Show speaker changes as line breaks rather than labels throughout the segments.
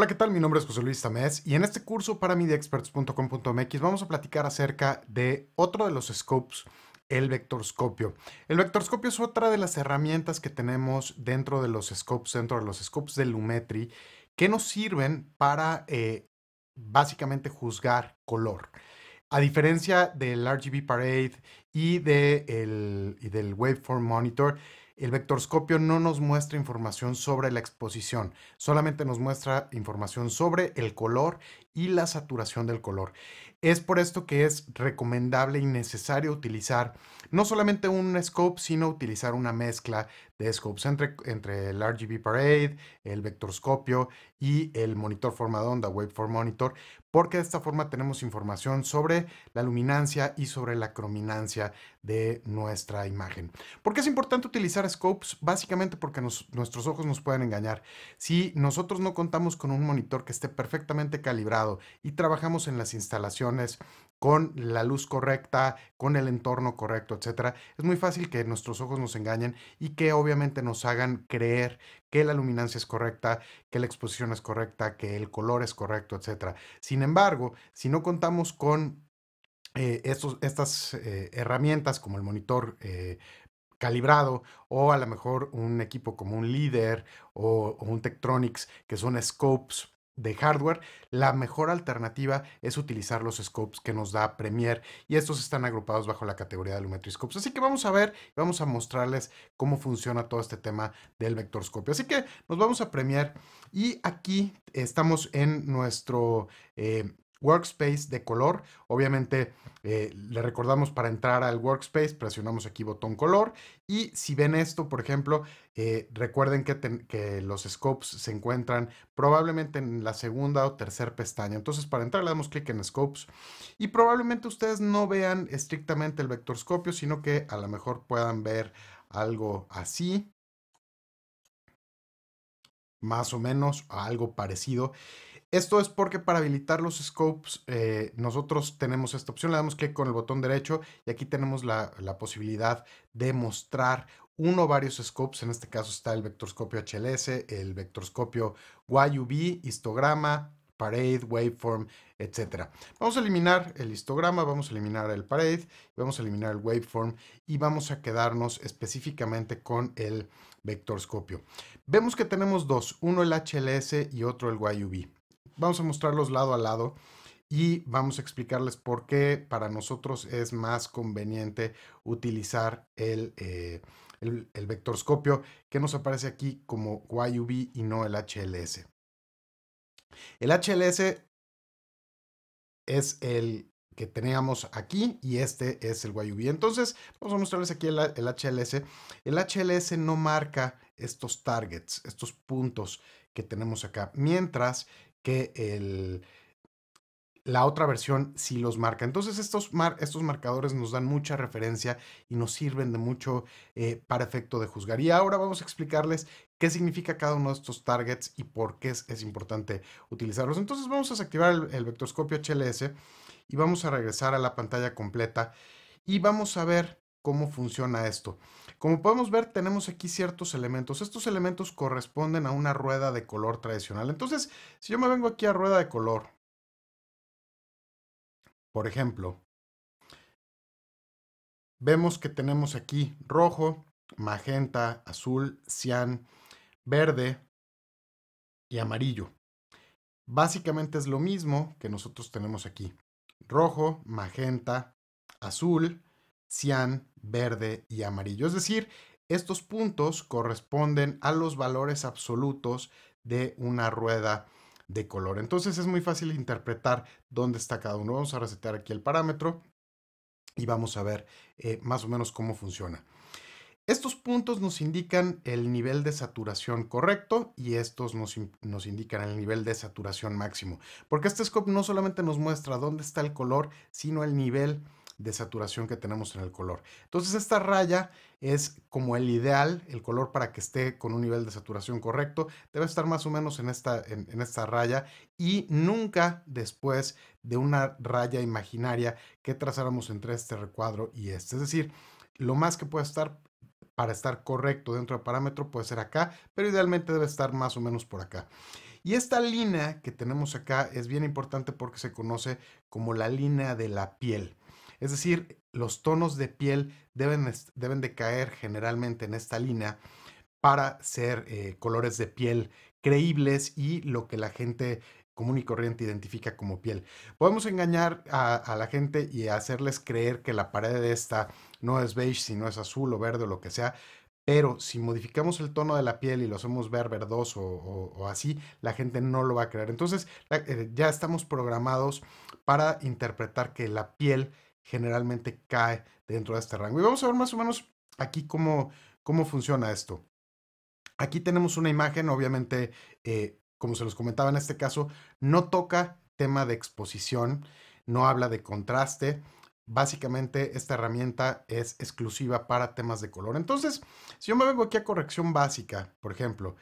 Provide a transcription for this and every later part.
Hola, ¿qué tal? Mi nombre es José Luis Tamés y en este curso para mí vamos a platicar acerca de otro de los scopes el vectorscopio. El vectorscopio es otra de las herramientas que tenemos dentro de los scopes, dentro de los scopes de Lumetri, que nos sirven para eh, básicamente juzgar color. A diferencia del RGB Parade y, del Waveform Monitor, el vectorscopio no nos muestra información sobre la exposición, solamente nos muestra información sobre el color y la saturación del color. Es por esto que es recomendable y necesario utilizar no solamente un scope, sino utilizar una mezcla de scopes entre, entre el RGB Parade, el vectorscopio y el monitor formado onda, Waveform Monitor, porque de esta forma tenemos información sobre la luminancia y sobre la crominancia de nuestra imagen. ¿Por qué es importante utilizar scopes? Básicamente porque nuestros ojos nos pueden engañar. Si nosotros no contamos con un monitor que esté perfectamente calibrado y trabajamos en las instalaciones, con la luz correcta, con el entorno correcto, etcétera, es muy fácil que nuestros ojos nos engañen y que obviamente nos hagan creer que la luminancia es correcta, que la exposición es correcta, que el color es correcto, etcétera. Sin embargo, si no contamos con eh, estas eh, herramientas como el monitor eh, calibrado o a lo mejor un equipo como un líder o, o, un Tektronix que son scopes de hardware, la mejor alternativa es utilizar los scopes que nos da Premiere y estos están agrupados bajo la categoría de Lumetri Scopes. Así que vamos a ver y vamos a mostrarles cómo funciona todo este tema del vectorscopio. Así que nos vamos a Premiere y aquí estamos en nuestro eh, workspace de color. Obviamente eh, le recordamos para entrar al workspace, presionamos aquí botón color y si ven esto, por ejemplo, eh, recuerden que, los scopes se encuentran probablemente en la segunda o tercera pestaña. Entonces para entrar le damos clic en scopes y probablemente ustedes no vean estrictamente el vectorscopio, sino que a lo mejor puedan ver algo así más o menos algo parecido. Esto es porque para habilitar los scopes eh, nosotros tenemos esta opción, le damos clic con el botón derecho y aquí tenemos la, posibilidad de mostrar uno o varios scopes, en este caso está el vectorscopio HLS, el vectorscopio YUV, histograma, parade, waveform, etc. Vamos a eliminar el histograma, vamos a eliminar el parade, vamos a eliminar el waveform y vamos a quedarnos específicamente con el vectorscopio. Vemos que tenemos dos, uno el HLS y otro el YUV. Vamos a mostrarlos lado a lado y vamos a explicarles por qué para nosotros es más conveniente utilizar el, eh, el, vectorscopio que nos aparece aquí como YUV y no el HLS. El HLS es el que teníamos aquí y este es el YUV. Entonces, vamos a mostrarles aquí el, HLS. El HLS no marca estos targets, estos puntos que tenemos acá, mientras que la otra versión sí los marca. Entonces estos, estos, marcadores nos dan mucha referencia y nos sirven de mucho eh, para efecto de juzgar. Y ahora vamos a explicarles qué significa cada uno de estos targets y por qué es, importante utilizarlos. Entonces vamos a desactivar el, el vectorscopio HLS y vamos a regresar a la pantalla completa y vamos a ver cómo funciona esto. Como podemos ver, tenemos aquí ciertos elementos. Estos elementos corresponden a una rueda de color tradicional. Entonces, si yo me vengo aquí a rueda de color, por ejemplo, vemos que tenemos aquí rojo, magenta, azul, cian, verde y amarillo. Básicamente es lo mismo que nosotros tenemos aquí. Rojo, magenta, azul, cian, verde y amarillo. Es decir, estos puntos corresponden a los valores absolutos de una rueda de color. Entonces es muy fácil interpretar dónde está cada uno. Vamos a resetear aquí el parámetro y vamos a ver eh, más o menos cómo funciona. Estos puntos nos indican el nivel de saturación correcto y estos nos, nos, indican el nivel de saturación máximo. Porque este scope no solamente nos muestra dónde está el color, sino el nivel de saturación que tenemos en el color. Entonces esta raya es como el ideal, el color para que esté con un nivel de saturación correcto. Debe estar más o menos en esta, esta raya y nunca después de una raya imaginaria que trazáramos entre este recuadro y este. Es decir, lo más que puede estar para estar correcto dentro del parámetro puede ser acá, pero idealmente debe estar más o menos por acá. Y esta línea que tenemos acá es bien importante porque se conoce como la línea de la piel. Es decir, los tonos de piel deben, deben de caer generalmente en esta línea para ser eh, colores de piel creíbles y lo que la gente común y corriente identifica como piel. Podemos engañar a, la gente y hacerles creer que la pared de esta no es beige, sino es azul o verde o lo que sea, pero si modificamos el tono de la piel y lo hacemos ver verdoso o, así, la gente no lo va a creer. Entonces eh, ya estamos programados para interpretar que la piel generalmente cae dentro de este rango. Y vamos a ver más o menos aquí cómo, cómo funciona esto. Aquí tenemos una imagen, obviamente, eh, como se los comentaba en este caso, no toca tema de exposición, no habla de contraste. Básicamente esta herramienta es exclusiva para temas de color. Entonces, si yo me vengo aquí a corrección básica, por ejemplo,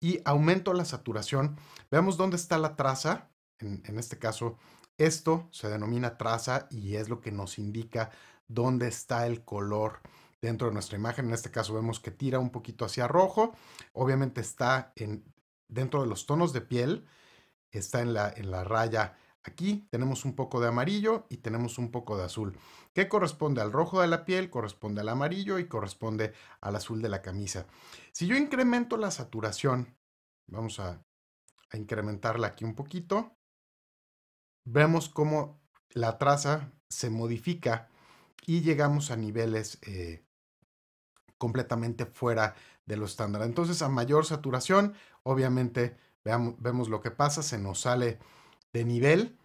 y aumento la saturación, veamos dónde está la traza, en este caso esto se denomina traza y es lo que nos indica dónde está el color dentro de nuestra imagen. En este caso vemos que tira un poquito hacia rojo. Obviamente está en, dentro de los tonos de piel, está en la, en la raya Aquí tenemos un poco de amarillo y tenemos un poco de azul, ¿Qué corresponde al rojo de la piel, corresponde al amarillo y corresponde al azul de la camisa. Si yo incremento la saturación, vamos a incrementarla aquí un poquito, vemos cómo la traza se modifica y llegamos a niveles eh, completamente fuera de lo estándar. Entonces, a mayor saturación, obviamente vemos lo que pasa, se nos sale de nivel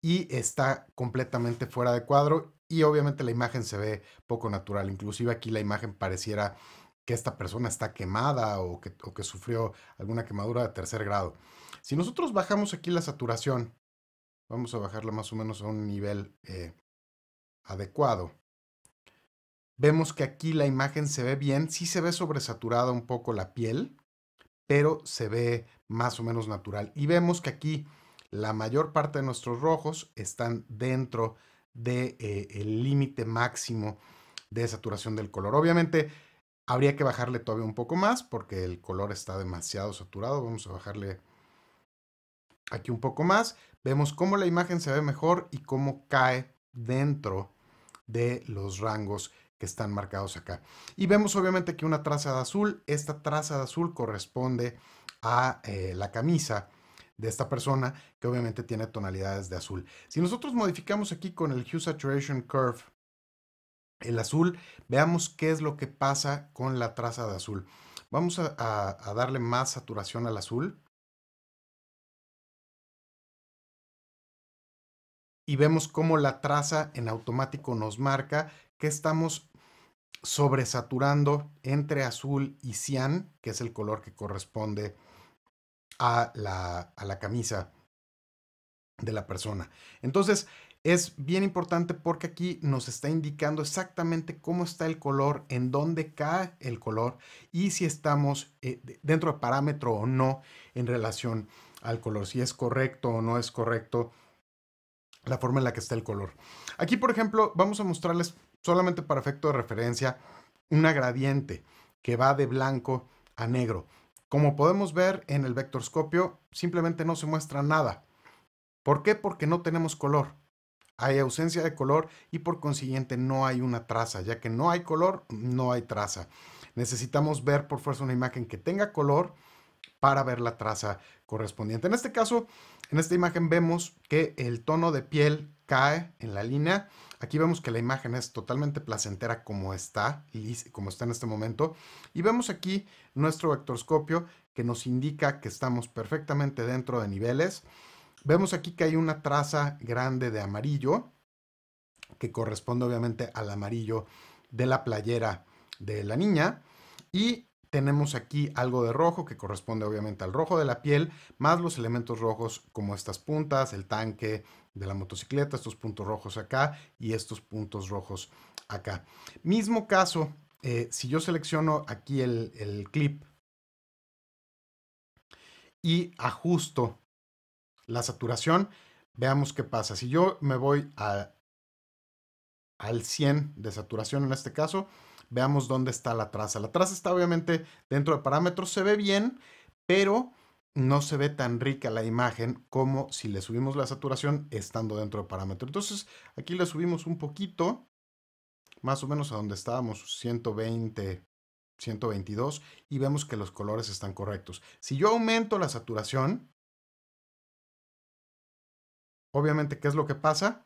y está completamente fuera de cuadro y obviamente la imagen se ve poco natural. Inclusive aquí la imagen pareciera que esta persona está quemada o que sufrió alguna quemadura de tercer grado. Si nosotros bajamos aquí la saturación Vamos a bajarla más o menos a un nivel eh, adecuado. Vemos que aquí la imagen se ve bien, sí se ve sobresaturada un poco la piel, pero se ve más o menos natural. Y vemos que aquí la mayor parte de nuestros rojos están dentro del de, eh, límite máximo de saturación del color. Obviamente habría que bajarle todavía un poco más porque el color está demasiado saturado. Vamos a bajarle aquí un poco más, vemos cómo la imagen se ve mejor y cómo cae dentro de los rangos que están marcados acá. Y vemos obviamente que una traza de azul, esta traza de azul corresponde a eh, la camisa de esta persona que obviamente tiene tonalidades de azul. Si nosotros modificamos aquí con el Hue Saturation Curve el azul, veamos qué es lo que pasa con la traza de azul. Vamos a darle más saturación al azul y vemos cómo la traza en automático nos marca que estamos sobresaturando entre azul y cian, que es el color que corresponde a la, camisa de la persona. Entonces, es bien importante porque aquí nos está indicando exactamente cómo está el color, en dónde cae el color y si estamos eh, dentro de parámetro o no en relación al color, si es correcto o no es correcto la forma en la que está el color. Aquí, por ejemplo, vamos a mostrarles solamente para efecto de referencia una gradiente que va de blanco a negro. Como podemos ver en el vectorscopio, simplemente no se muestra nada. ¿Por qué? Porque no tenemos color. Hay ausencia de color y por consiguiente no hay una traza. Ya que no hay color, no hay traza. Necesitamos ver por fuerza una imagen que tenga color para ver la traza correspondiente. En este caso, en esta imagen vemos que el tono de piel cae en la línea. Aquí vemos que la imagen es totalmente placentera como está, como está en este momento. Y vemos aquí nuestro vectorscopio que nos indica que estamos perfectamente dentro de niveles. Vemos aquí que hay una traza grande de amarillo que corresponde obviamente al amarillo de la playera de la niña. Y tenemos aquí algo de rojo que corresponde obviamente al rojo de la piel, más los elementos rojos como estas puntas, el tanque de la motocicleta, estos puntos rojos acá y estos puntos rojos acá. Mismo caso, eh, si yo selecciono aquí el, clip y ajusto la saturación, veamos qué pasa. Si yo me voy al 100 de saturación en este caso, veamos dónde está la traza. La traza está obviamente dentro de parámetros, se ve bien, pero no se ve tan rica la imagen como si le subimos la saturación estando dentro de parámetros. Entonces aquí le subimos un poquito, más o menos a donde estábamos, 120, 122, y vemos que los colores están correctos. Si yo aumento la saturación, obviamente, ¿qué es lo que pasa?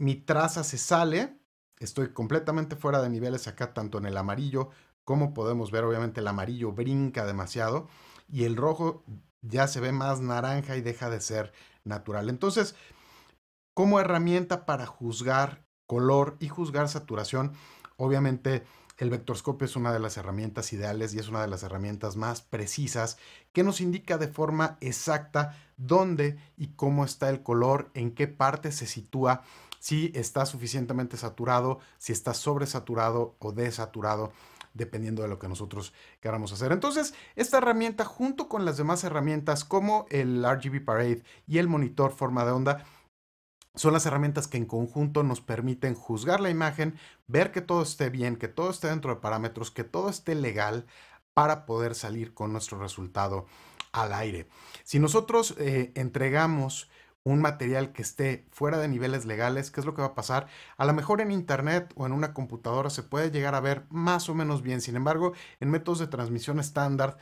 Mi traza se sale Estoy completamente fuera de niveles acá, tanto en el amarillo, como podemos ver, obviamente el amarillo brinca demasiado y el rojo ya se ve más naranja y deja de ser natural. Entonces, como herramienta para juzgar color y juzgar saturación, obviamente el vectorscopio es una de las herramientas ideales y es una de las herramientas más precisas que nos indica de forma exacta dónde y cómo está el color, en qué parte se sitúa, si está suficientemente saturado, si está sobresaturado o desaturado dependiendo de lo que nosotros queramos hacer. Entonces, esta herramienta junto con las demás herramientas como el RGB Parade y el monitor forma de onda son las herramientas que en conjunto nos permiten juzgar la imagen, ver que todo esté bien, que todo esté dentro de parámetros, que todo esté legal para poder salir con nuestro resultado al aire. Si nosotros eh, entregamos un material que esté fuera de niveles legales, ¿qué es lo que va a pasar? A lo mejor en internet o en una computadora se puede llegar a ver más o menos bien, sin embargo, en métodos de transmisión estándar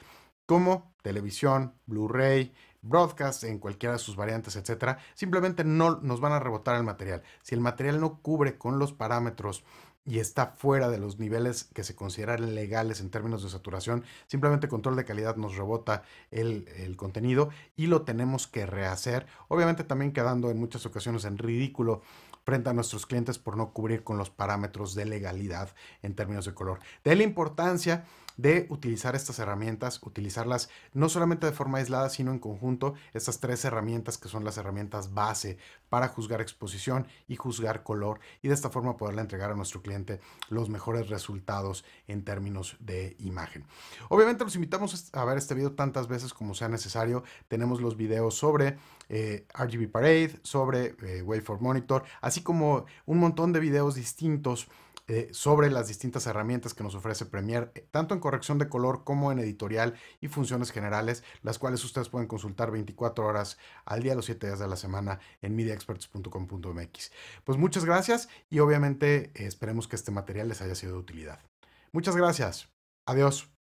como televisión, Blu-ray, broadcast, en cualquiera de sus variantes, etcétera, simplemente no nos van a rebotar el material. Si el material no cubre con los parámetros y está fuera de los niveles que se consideran legales en términos de saturación, simplemente control de calidad nos rebota el, el, contenido y lo tenemos que rehacer, obviamente también quedando en muchas ocasiones en ridículo frente a nuestros clientes por no cubrir con los parámetros de legalidad en términos de color. De la importancia de utilizar estas herramientas, utilizarlas no solamente de forma aislada, sino en conjunto, estas tres herramientas que son las herramientas base para juzgar exposición y juzgar color y de esta forma poderle entregar a nuestro cliente los mejores resultados en términos de imagen. Obviamente los invitamos a ver este video tantas veces como sea necesario. Tenemos los videos sobre eh, RGB Parade, sobre eh, Waveform Monitor, así como un montón de videos distintos eh, sobre las distintas herramientas que nos ofrece Premiere, eh, tanto en corrección de color como en editorial y funciones generales, las cuales ustedes pueden consultar 24 horas al día, los 7 días de la semana en mediaexperts.com.mx. Pues muchas gracias y obviamente eh, esperemos que este material les haya sido de utilidad. Muchas gracias. Adiós.